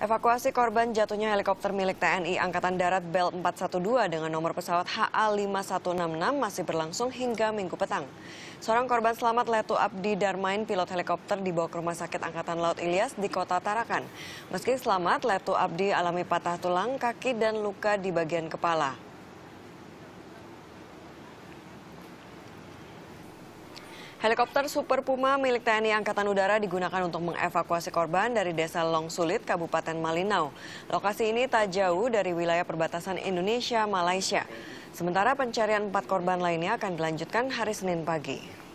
Evakuasi korban jatuhnya helikopter milik TNI Angkatan Darat Bell 412 dengan nomor pesawat HA5166 masih berlangsung hingga minggu petang. Seorang korban selamat Letu Abdi Darmain, pilot helikopter dibawa ke Rumah Sakit Angkatan Laut Ilyas di kota Tarakan. Meski selamat, Letu Abdi alami patah tulang, kaki, dan luka di bagian kepala. Helikopter Super Puma milik TNI Angkatan Udara digunakan untuk mengevakuasi korban dari desa Long Sulit, Kabupaten Malinau. Lokasi ini tak jauh dari wilayah perbatasan Indonesia-Malaysia. Sementara pencarian empat korban lainnya akan dilanjutkan hari Senin pagi.